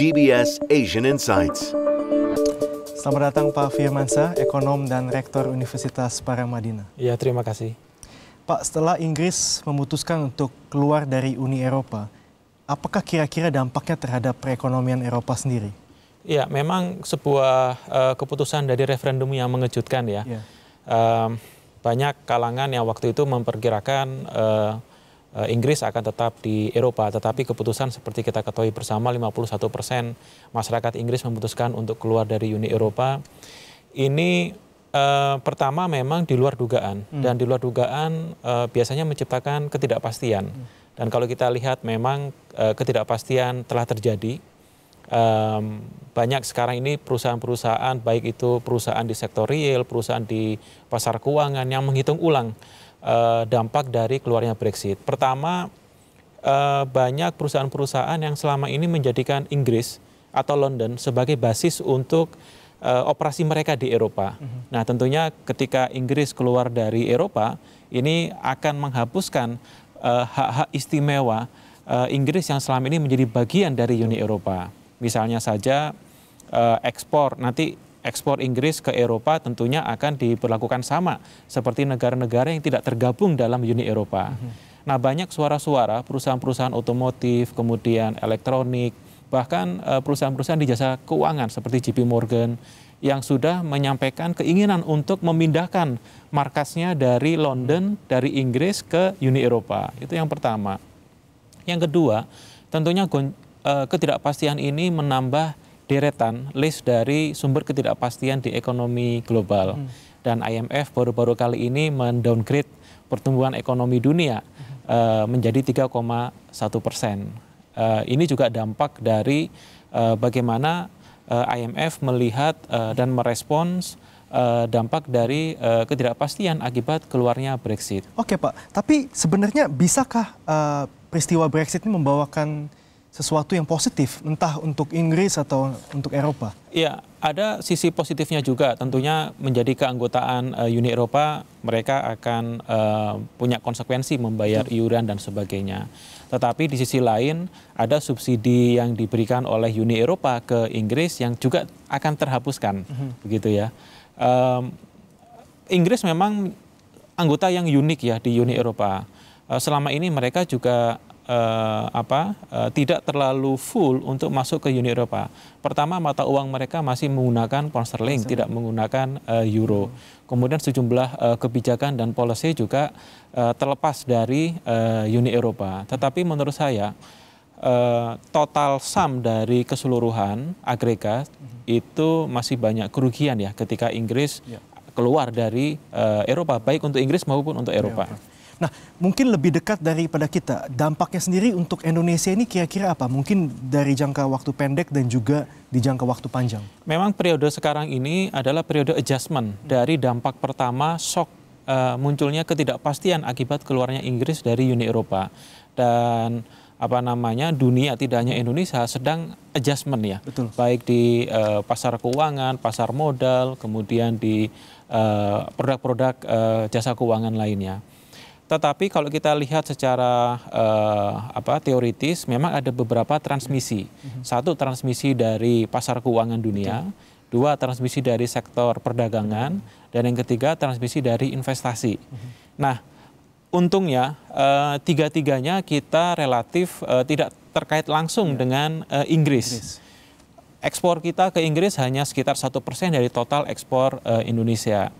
DBS Asian Insights. Selamat datang Pak Firmansa, ekonom dan rektor Universitas Paramadina. Ya, terima kasih. Pak, setelah Inggris memutuskan untuk keluar dari Uni Eropa, apakah kira-kira dampaknya terhadap perekonomian Eropa sendiri? Ya, memang sebuah uh, keputusan dari referendum yang mengejutkan ya. ya. Um, banyak kalangan yang waktu itu memperkirakan uh, Eh, Inggris akan tetap di Eropa, tetapi keputusan seperti kita ketahui bersama 51 persen masyarakat Inggris memutuskan untuk keluar dari Uni Eropa. Ini eh, pertama memang di luar dugaan hmm. dan di luar dugaan eh, biasanya menciptakan ketidakpastian. Hmm. Dan kalau kita lihat memang eh, ketidakpastian telah terjadi. banyak sekarang ini perusahaan-perusahaan baik itu perusahaan di sektor real, perusahaan di pasar keuangan yang menghitung ulang Eh, dampak dari keluarnya Brexit. Pertama, eh, banyak perusahaan-perusahaan yang selama ini menjadikan Inggris atau London sebagai basis untuk eh, operasi mereka di Eropa. Mhm. Nah, tentunya ketika Inggris keluar dari Eropa, ini akan menghapuskan hak-hak istimewa Inggris yang selama ini menjadi bagian dari Uni Eropa. Misalnya saja ekspor nanti ekspor Inggris ke Eropa tentunya akan diperlakukan sama seperti negara-negara yang tidak tergabung dalam Uni Eropa. Nah, banyak suara-suara perusahaan-perusahaan otomotif, kemudian elektronik, bahkan eh, perusahaan-perusahaan di jasa keuangan seperti JP Morgan yang sudah menyampaikan keinginan untuk memindahkan markasnya dari London, dari Inggris ke Uni Eropa. Itu yang pertama. Yang kedua, tentunya eh, ketidakpastian ini menambah deretan list dari sumber ketidakpastian di ekonomi global. Hmm. Dan IMF baru-baru kali ini mendowngrade pertumbuhan ekonomi dunia hmm. uh, menjadi 3,1 persen. Uh, ini juga dampak dari uh, bagaimana uh, IMF melihat uh, dan merespons dampak dari ketidakpastian akibat keluarnya Brexit. Oke Pak, tapi sebenarnya bisakah peristiwa Brexit ini membawakan sesuatu yang positif, entah untuk Inggris atau untuk Eropa? Iya, ada sisi positifnya juga. Tentunya menjadi keanggotaan uh, Uni Eropa, mereka akan uh, punya konsekuensi membayar iuran dan sebagainya. Tetapi di sisi lain, ada subsidi yang diberikan oleh Uni Eropa ke Inggris yang juga akan terhapuskan, mhm. begitu ya. Um, Inggris memang anggota yang unik ya di Uni Eropa. Eh, selama ini mereka juga uh, apa uh, tidak terlalu full untuk masuk ke Uni Eropa. Pertama mata uang mereka masih menggunakan pound sterling, tidak menggunakan uh, euro. Kemudian sejumlah uh, kebijakan dan policy juga uh, terlepas dari uh, Uni Eropa. Tetapi menurut saya uh, total sum dari keseluruhan agregat itu masih banyak kerugian ya ketika Inggris ya. keluar dari uh, Eropa baik untuk Inggris maupun untuk Eropa. Ya, Nah, mungkin lebih dekat daripada kita, dampaknya sendiri untuk Indonesia ini kira-kira apa? Mungkin dari jangka waktu pendek dan juga di jangka waktu panjang. Memang periode sekarang ini adalah periode adjustment dari dampak pertama shock uh, munculnya ketidakpastian akibat keluarnya Inggris dari Uni Eropa dan apa namanya dunia tidak hanya Indonesia sedang adjustment ya Betul. baik di uh, pasar keuangan pasar modal kemudian di eh, produk-produk uh, uh, jasa keuangan lainnya tetapi kalau kita lihat secara uh, apa teoritis memang ada beberapa transmisi. Mhm. Satu transmisi dari pasar keuangan dunia, dua transmisi dari sektor perdagangan dan yang ketiga transmisi dari investasi. Mhm. Nah, untungnya uh, tiga-tiganya kita relatif uh, tidak terkait langsung iya. dengan uh, Inggris. Inggris. Ekspor kita ke Inggris hanya sekitar satu persen dari total ekspor uh, Indonesia.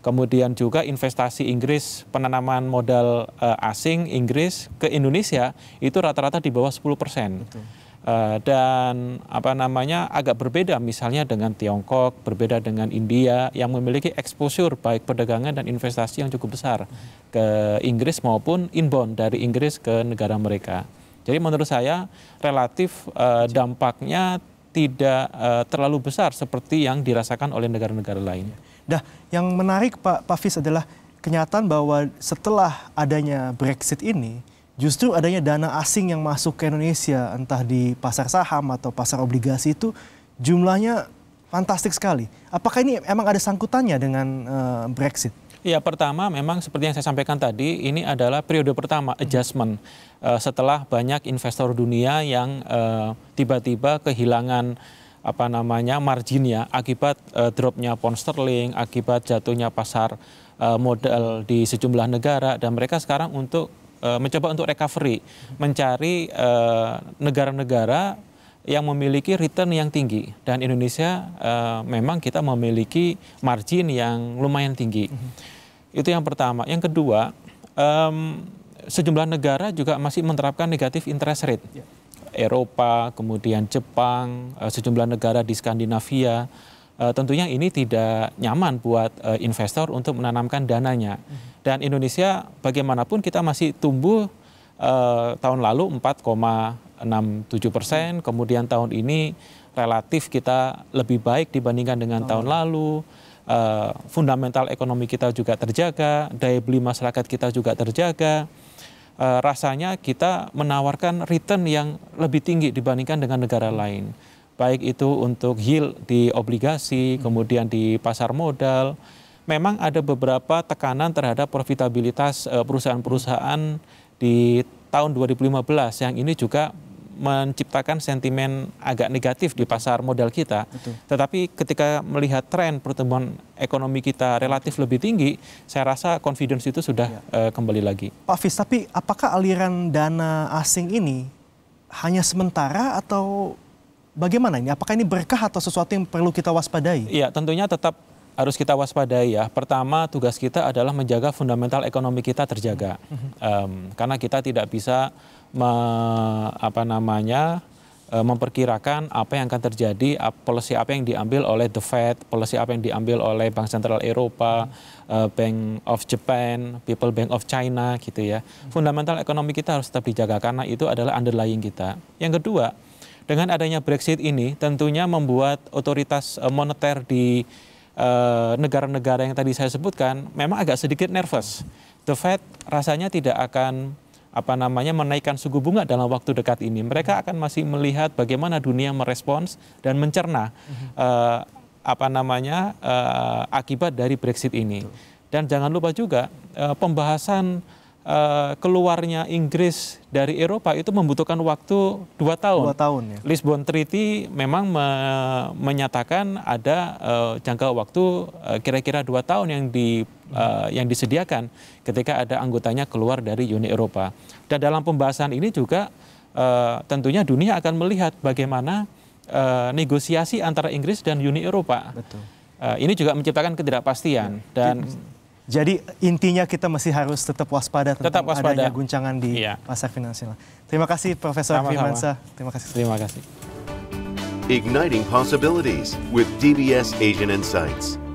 Kemudian juga investasi Inggris, penanaman modal uh, asing Inggris ke Indonesia itu rata-rata di bawah 10 persen. Uh, dan apa namanya agak berbeda misalnya dengan Tiongkok, berbeda dengan India yang memiliki exposure baik perdagangan dan investasi yang cukup besar ke Inggris maupun inbound dari Inggris ke negara mereka. Jadi menurut saya relatif uh, dampaknya tidak uh, terlalu besar seperti yang dirasakan oleh negara-negara lain. Dah, yang menarik Pak Pafis adalah kenyataan bahwa setelah adanya Brexit ini, justru adanya dana asing yang masuk ke Indonesia, entah di pasar saham atau pasar obligasi itu jumlahnya fantastik sekali. Apakah ini emang ada sangkutannya dengan uh, Brexit? Ya pertama memang seperti yang saya sampaikan tadi ini adalah periode pertama adjustment hmm. uh, setelah banyak investor dunia yang eh, tiba-tiba uh, kehilangan apa namanya marginnya akibat uh, dropnya pound sterling, akibat jatuhnya pasar uh, modal di sejumlah negara dan mereka sekarang untuk uh, mencoba untuk recovery, mencari negara-negara uh, negara -negara yang memiliki return yang tinggi dan Indonesia uh, memang kita memiliki margin yang lumayan tinggi. Mm -hmm. Itu yang pertama. Yang kedua, um, sejumlah negara juga masih menerapkan negatif interest rate. Yeah. Eropa, kemudian Jepang, uh, sejumlah negara di Skandinavia. Uh, tentunya ini tidak nyaman buat uh, investor untuk menanamkan dananya. Mm -hmm. Dan Indonesia bagaimanapun kita masih tumbuh uh, tahun lalu 6-7 persen, kemudian tahun ini relatif kita lebih baik dibandingkan dengan tahun lalu. Eh, fundamental ekonomi kita juga terjaga, daya beli masyarakat kita juga terjaga. Eh, rasanya kita menawarkan return yang lebih tinggi dibandingkan dengan negara lain. Baik itu untuk yield di obligasi, kemudian di pasar modal. Memang ada beberapa tekanan terhadap profitabilitas eh, perusahaan-perusahaan di tahun 2015 yang ini juga menciptakan sentimen agak negatif di pasar modal kita. Betul. Tetapi ketika melihat tren pertumbuhan ekonomi kita relatif lebih tinggi, saya rasa confidence itu sudah ya. uh, kembali lagi. Pak Fis, tapi apakah aliran dana asing ini hanya sementara atau bagaimana ini? Apakah ini berkah atau sesuatu yang perlu kita waspadai? Iya, tentunya tetap harus kita waspadai ya. Pertama tugas kita adalah menjaga fundamental ekonomi kita terjaga, um, karena kita tidak bisa me, apa namanya e, memperkirakan apa yang akan terjadi, polisi apa yang diambil oleh The Fed, polisi apa yang diambil oleh Bank Sentral Eropa, hmm. Bank of Japan, People Bank of China gitu ya. Hmm. Fundamental ekonomi kita harus tetap dijaga karena itu adalah underlying kita. Yang kedua, dengan adanya Brexit ini tentunya membuat otoritas e, moneter di negara-negara yang tadi saya sebutkan memang agak sedikit nervous. The Fed rasanya tidak akan apa namanya menaikkan suku bunga dalam waktu dekat ini, mereka akan masih melihat bagaimana dunia merespons dan mencerna uh, apa namanya uh, akibat dari Brexit ini. Dan jangan lupa juga uh, pembahasan Eh, keluarnya Inggris dari Eropa itu membutuhkan waktu dua tahun. Dua tahun ya. Lisbon Treaty memang me menyatakan ada uh, jangka waktu eh, kira-kira uh, dua tahun yang di uh, yang disediakan ketika ada anggotanya keluar dari Uni Eropa. Dan dalam pembahasan ini juga uh, tentunya dunia akan melihat bagaimana uh, negosiasi antara Inggris dan Uni Eropa. Betul. Uh, ini juga menciptakan ketidakpastian ya. dan. Jadi intinya kita masih harus tetap waspada tentang tetap waspada. adanya guncangan di iya. pasar finansial. Terima kasih Profesor Firmansa. Terima kasih. Terima kasih. Igniting Possibilities with DBS Asian Insights.